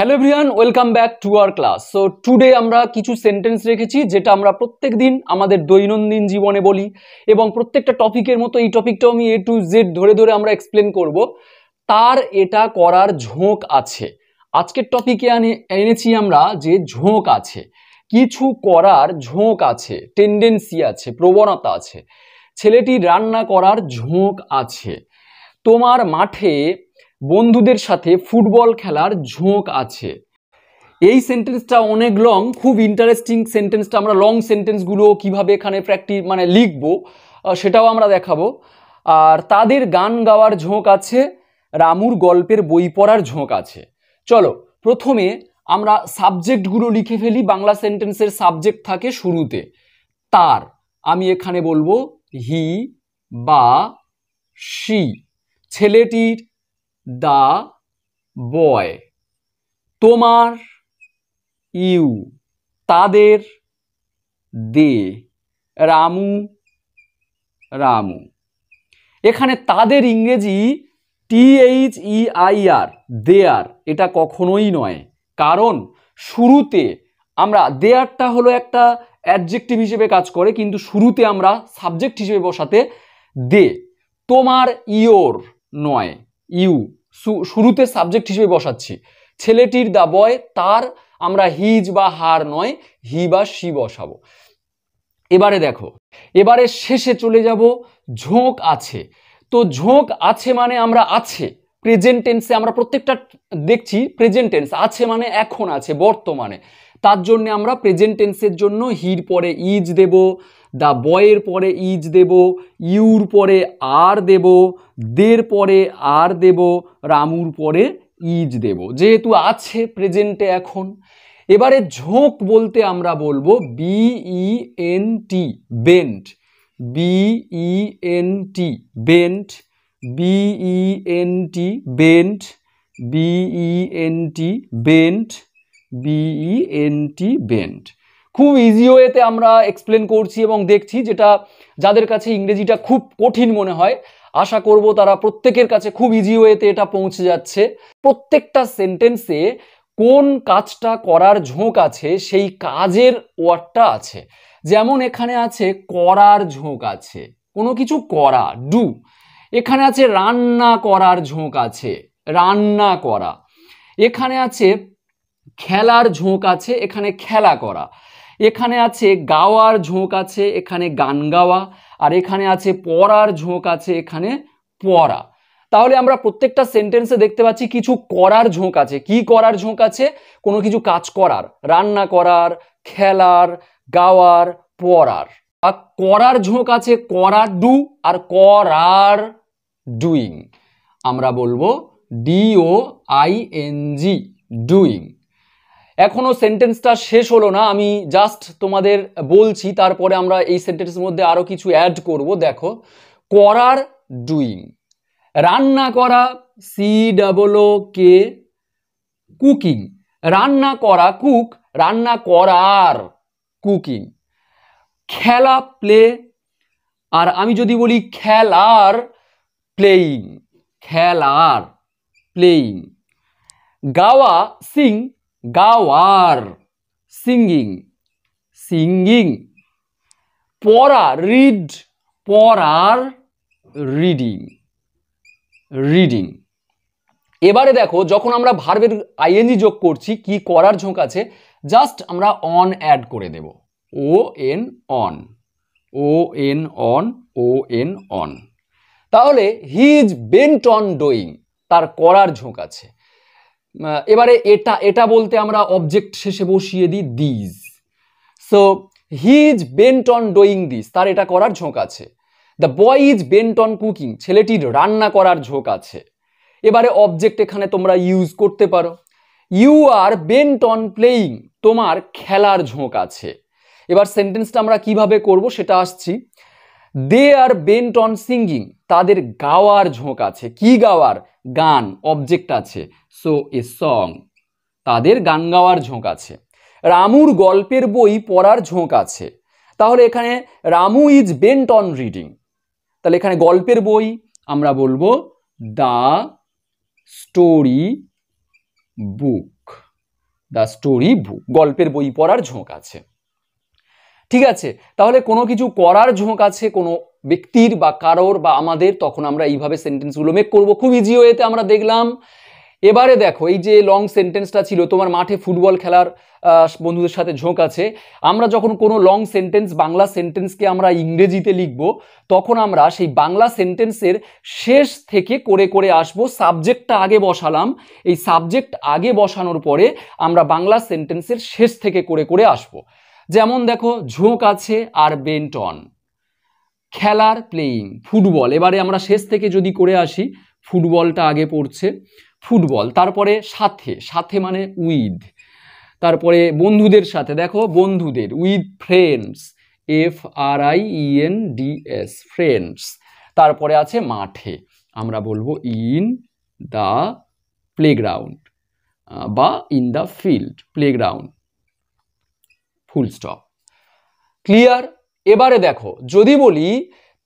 Hello everyone welcome back to our class so today আমরা কিছু sentence রেখেছি যেটা আমরা প্রত্যেক দিন আমাদের দৈনন্দিন জীবনে বলি এবং প্রত্যেকটা টপিকের মতো এই টপিকটাও আমি এ টু জেড ধরে ধরে আমরা এক্সপ্লেন করব তার এটা করার ঝোঁক আছে আজকের টপিকে এনেছি আমরা যে ঝোঁক আছে কিছু করার ঝোঁক আছে টেন্ডেন্সি আছে প্রবণতা আছে ছেলেটি রান্না করার ঝোঁক আছে তোমার মাঠে বন্ধুদের সাথে ফুটবল খেলার ঝোঁক আছে এই সেন্টেন্সটা অনেক লং খুব ইন্টারেস্টিং সেন্টেন্সটা আমরা লং সেন্টেন্সগুলো কিভাবে এখানে প্র্যাকটিস মানে লিখব সেটাও আমরা দেখাবো আর তাদের গান গাওয়ার ঝোঁক আছে রামুর গল্পের বই পড়ার ঝোঁক আছে চলো প্রথমে আমরা সাবজেক্টগুলো লিখে ফেলি বাংলা সেন্টেন্সের সাবজেক্ট থাকে শুরুতে তার আমি এখানে বলবো হি বা শি ছেলেটির দ্য বয় তোমার ইউ তাদের দে রামু রামু এখানে তাদের ইংরেজি টিএইচ ই আই আর দেয়ার এটা কখনোই নয় কারণ শুরুতে আমরা দেয়ারটা হলো একটা অ্যাডজেক্টিভ হিসেবে কাজ করে কিন্তু শুরুতে আমরা সাবজেক্ট হিসেবে বসাতে দে তোমার ইয়োর নয় ইউ শুরুতে সাবজেক্ট হিসেবে বসাচ্ছি ছেলেটির বয় তার আমরা হিজ বা হার নয় হি বা শি বসাবো এবারে দেখো এবারে শেষে চলে যাব ঝোঁক আছে তো ঝোঁক আছে মানে আমরা আছে প্রেজেন্ট টেন্সে আমরা প্রত্যেকটা দেখছি প্রেজেন্ট টেন্স আছে মানে এখন আছে বর্তমানে তার জন্য আমরা প্রেজেন্ট টেন্সের জন্য হির পরে ইজ দেব দা বয়ের পরে ইজ দেব ইউর পরে আর দেব দের পরে আর দেব রামুর পরে ইজ দেব যেহেতু আছে প্রেজেন্টে এখন এবারে ঝোঁক বলতে আমরা বলবো B E N T bent B E N T bent B E N T bent B E N T bent B E N T bent খুব ইজি ওয়েতে আমরা এক্সপ্লেন করছি এবং দেখছি যেটা যাদের কাছে ইংরেজিটা খুব কঠিন মনে হয় আশা করব তারা প্রত্যেকের কাছে খুব ইজি ওয়েতে এটা পৌঁছে যাচ্ছে প্রত্যেকটা সেন্টেন্সে কোন কাজটা করার ঝোঁক আছে সেই কাজের ওয়ার্ডটা আছে যেমন এখানে আছে করার ঝোঁক আছে কোনো কিছু করা ডু এখানে আছে রান্না করার ঝোঁক আছে রান্না করা এখানে আছে খেলার ঝোঁক আছে এখানে খেলা করা এখানে আছে গাওয়ার ঝোঁক আছে এখানে গান গাওয়া আর এখানে আছে পড়ার ঝোঁক আছে এখানে পড়া তাহলে আমরা প্রত্যেকটা সেন্টেন্সে দেখতে পাচ্ছি কিছু করার ঝোঁক আছে কি করার ঝোঁক আছে কোনো কিছু কাজ করার রান্না করার খেলার গাওয়ার পড়ার আর করার ঝোঁক আছে করা ডু আর করার ডুইং আমরা বলবো ডিও আইএনজি ডুইং এখনও সেন্টেন্সটা শেষ হলো না আমি জাস্ট তোমাদের বলছি তারপরে আমরা এই সেন্টেন্সের মধ্যে আরও কিছু অ্যাড করব দেখো করার ডুইং রান্না করা সি ডাবলো কে কুকিং রান্না করা কুক রান্না করার কুকিং খেলা প্লে আর আমি যদি বলি খেলার প্লেয়িং খেলার প্লেয়িং গাওয়া সিং গাওয়ার সিঙ্গিং সিঙ্গিং পড়া রিড পড়ার রিডিং রিডিং এবারে দেখো যখন আমরা ভার্বের আইএনজি যোগ করছি কি করার ঝোঁক আছে জাস্ট আমরা অন অ্যাড করে দেব O N on O N on O N on তাহলে he is bent on doing তার করার ঝোঁক আছে এবারে এটা এটা বলতে আমরা অবজেক্ট শেষে বসিয়ে দিই this so he is bent on doing this তার এটা করার ঝোঁক আছে the boy is bent on cooking ছেলেটির রান্না করার ঝোঁক আছে এবারে অবজেক্ট এখানে তোমরা ইউজ করতে পারো you are bent on playing তোমার খেলার ঝোঁক আছে এবার সেন্টেন্সটা আমরা কিভাবে করব সেটা আসছি they are bent on singing তাদের গাওয়ার ঝোঁক আছে কি গাওয়ার গান অবজেক্ট আছে সো এ সং তাদের গান গাওয়ার ঝোঁক আছে রামুর গল্পের বই পড়ার ঝোঁক আছে তাহলে এখানে Ramu is bent on reading তাহলে এখানে গল্পের বই আমরা বলবো the story book the story book গল্পের বই পড়ার ঝোঁক আছে ঠিক আছে তাহলে কোনো কিছু করার ঝোঁক আছে কোনো ব্যক্তির বা কারোর বা আমাদের তখন আমরা এইভাবে সেন্টেন্সগুলো মেক করবো খুব ইজি ওয়েতে আমরা দেখলাম এবারে দেখো এই যে লং সেন্টেন্সটা ছিল তোমার মাঠে ফুটবল খেলার বন্ধুদের সাথে ঝোঁক আছে আমরা যখন কোনো লং সেন্টেন্স বাংলা সেন্টেন্সকে আমরা ইংরেজিতে লিখব তখন আমরা সেই বাংলা সেন্টেন্সের শেষ থেকে করে করে আসব সাবজেক্টটা আগে বসালাম এই সাবজেক্ট আগে বসানোর পরে আমরা বাংলা সেন্টেন্সের শেষ থেকে করে করে আসবো যেমন দেখো ঝোঁক আছে আর বেন্ট অন খেলার প্লেয়িং ফুটবল এবারে আমরা শেষ থেকে যদি করে আসি ফুটবলটা আগে পড়ছে ফুটবল তারপরে সাথে সাথে মানে উইথ তারপরে বন্ধুদের সাথে দেখো বন্ধুদের with friends F R I E N D S friends তারপরে আছে মাঠে আমরা বলবো ইন দ্য প্লেগ্রাউন্ড বা in the field playground full stop clear এবারে দেখো যদি বলি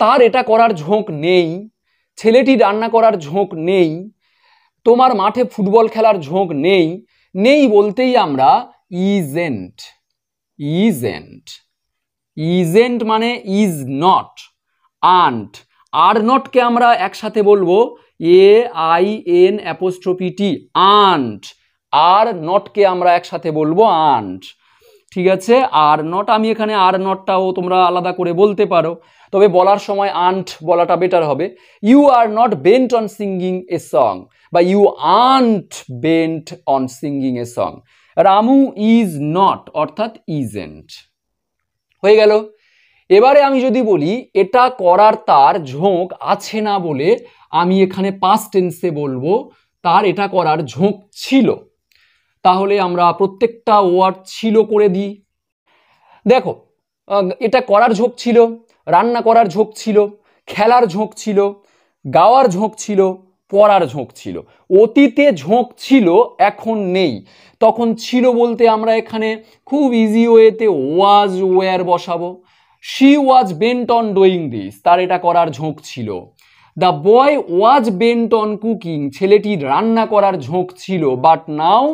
তার এটা করার ঝোঁক নেই ছেলেটি রান্না করার ঝোঁক নেই তোমার মাঠে ফুটবল খেলার ঝোঁক নেই নেই বলতেই আমরা ইজেন্ট ইজেন্ট ইজেন্ট মানে ইজ নট আন্ট আর নটকে আমরা একসাথে বলবো A I N apostrophe T aren't are নটকে আমরা একসাথে বলবো আন্ট ঠিক আছে আর নট আমি এখানে আর নটটাও তোমরা আলাদা করে বলতে পারো তবে বলার সময় আন্ট বলাটা বেটার হবে you are not bent on singing a song বা you aren't bent on singing a song Ramu is not অর্থাৎ ইজেন্ট হয়ে গেল এবারে আমি যদি বলি এটা করার তার ঝোঁক আছে না বলে আমি এখানে পাস্ট টেন্সে বলবো তার এটা করার ঝোঁক ছিল তাহলে আমরা প্রত্যেকটা ওয়ার্ড ছিল করে দিই দেখো এটা করার ঝোঁক ছিল রান্না করার ঝোঁক ছিল খেলার ঝোঁক ছিল গাওয়ার ঝোঁক ছিল পড়ার ঝোঁক ছিল অতীতে ঝোঁক ছিল এখন নেই তখন ছিল বলতে আমরা এখানে খুব ইজি ওয়েতে ওয়াজ ওয়ার বসাবো she was bent on doing this তার এটা করার ঝোঁক ছিল the boy was bent on cooking ছেলেটি রান্না করার ঝোঁক ছিল but now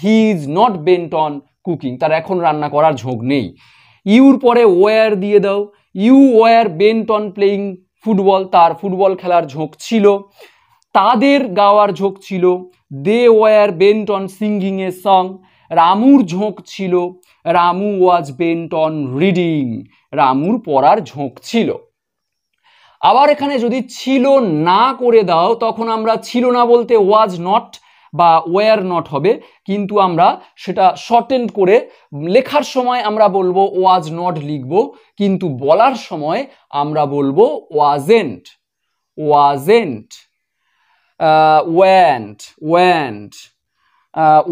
he is not bent on cooking তার এখন রান্না করার ঝোঁক নেই ইউর পরে ওয়ার দিয়ে দাও you were bent on playing football তার ফুটবল খেলার ঝোঁক ছিল তাদের গাওয়ার ঝোঁক ছিল they were bent on singing a song রামুর ঝোঁক ছিল Ramu was bent on reading রামুর পড়ার ঝোঁক ছিল আবার এখানে যদি ছিল না করে দাও তখন আমরা ছিল না বলতে ওয়াজ নট বা ওয়ার নট হবে কিন্তু আমরা সেটা শর্টেন্ড করে লেখার সময় আমরা বলবো ওয়াজ নট লিখব কিন্তু বলার সময় আমরা বলবো wasn't wasn't weren't weren't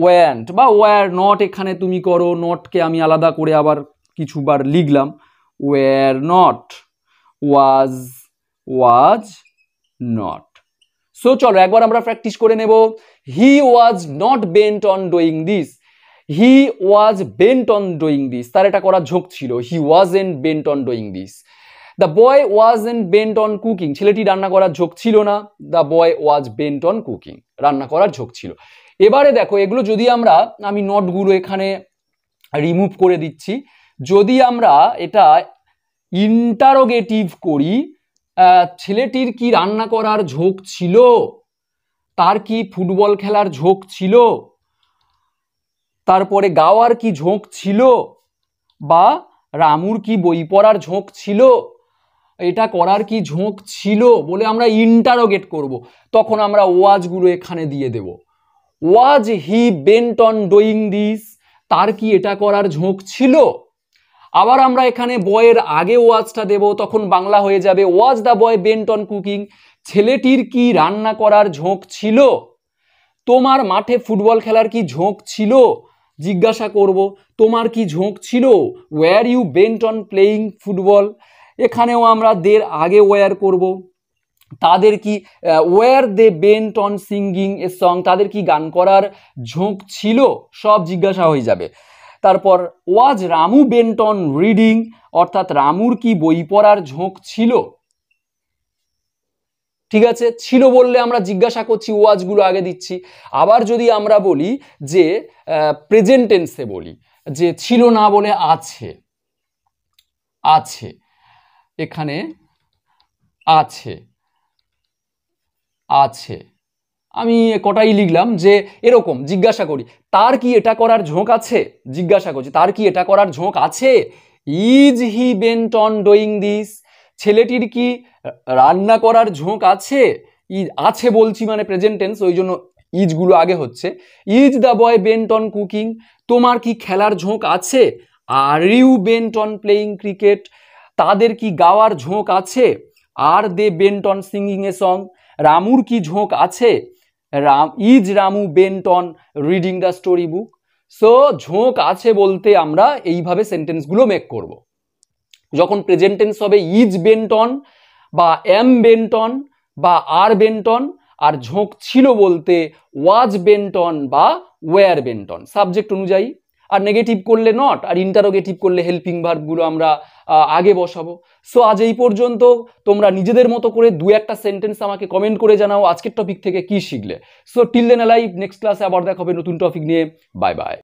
weren't বা ওয়ার নট এখানে তুমি করো নটকে আমি আলাদা করে আবার কিছুবার লিখলাম were not was was not so চলো একবার আমরা প্র্যাকটিস করে নেব he was not bent on doing this he was bent on doing this তার এটা করা ঝোঁক ছিল he wasn't bent on doing this the boy wasn't bent on cooking ছেলেটি রান্না করার ঝোঁক ছিল না the boy was bent on cooking রান্না করার ঝোঁক ছিল এবারে দেখো এগুলো যদি আমরা আমি নটগুলো এখানে রিমুভ করে দিচ্ছি যদি আমরা এটা ইন্টারোগেটিভ করি ছেলেটির কি রান্না করার ঝোঁক ছিল তার কি ফুটবল খেলার ঝোঁক ছিল তারপরে গাওয়ার কি ঝোঁক ছিল বা রামুর কি বই পড়ার ঝোঁক ছিল এটা করার কি ঝোঁক ছিল বলে আমরা ইন্টারোগেট করব। তখন আমরা ওয়াজগুলো এখানে দিয়ে দেব was he bent on doing this তার কি এটা করার ঝোঁক ছিল আবার আমরা এখানে বয়ের আগে ওয়াজটা দেব তখন বাংলা হয়ে যাবে was the boy bent on cooking ছেলেটির কি রান্না করার ঝোঁক ছিল তোমার মাঠে ফুটবল খেলার কি ঝোঁক ছিল জিজ্ঞাসা করব তোমার কি ঝোঁক ছিল were you bent on playing football এখানেও আমরা দের আগে ওয়্যার করব তাদের কি were they bent on singing a song তাদের কি গান করার ঝোঁক ছিল সব জিজ্ঞাসা হয়ে যাবে তারপর ওয়াজ রামু বেন্টন রিডিং অর্থাৎ রামুর কি বই পড়ার ঝোঁক ছিল ঠিক আছে ছিল বললে আমরা জিজ্ঞাসা করছি ওয়াজগুলো আগে দিচ্ছি আবার যদি আমরা বলি যে প্রেজেন্টেন্সে বলি যে ছিল না বলে আছে আছে এখানে আছে আছে আমি কটাই লিখলাম যে এরকম জিজ্ঞাসা করি তার কি এটা করার ঝোঁক আছে জিজ্ঞাসা করছি তার কি এটা করার ঝোঁক আছে is he bent on doing this ছেলেটির কি রান্না করার ঝোঁক আছে ইজ আছে বলছি মানে প্রেজেন্টেন্স ওই জন্য ইজগুলো আগে হচ্ছে is the boy bent on cooking তোমার কি খেলার ঝোঁক আছে are you bent on playing cricket তাদের কি গাওয়ার ঝোঁক আছে are they bent on singing a song রামুর কি ঝোঁক আছে Ram is Ramu bent on reading the story book so ঝোঁক আছে বলতে আমরা এইভাবে সেন্টেন্সগুলো মেক করব। যখন প্রেজেন্টেন্স হবে ইজ বেন্ট অন বা এম বেন্ট অন বা আর বেন্ট অন আর ঝোঁক ছিল বলতে ওয়াজ বেন্ট অন বা ওয়্যার বেন্ট অন সাবজেক্ট অনুযায়ী আর নেগেটিভ করলে নট আর ইন্টারোগেটিভ করলে হেল্পিং ভার্বগুলো আমরা আগে বসাবো সো আজ এই পর্যন্ত তোমরা নিজেদের মতো করে দু একটা সেন্টেন্স আমাকে কমেন্ট করে জানাও আজকের টপিক থেকে কি শিখলে so till then live next ক্লাসে আবার দেখাবে হবে নতুন টপিক নিয়ে বাই বাই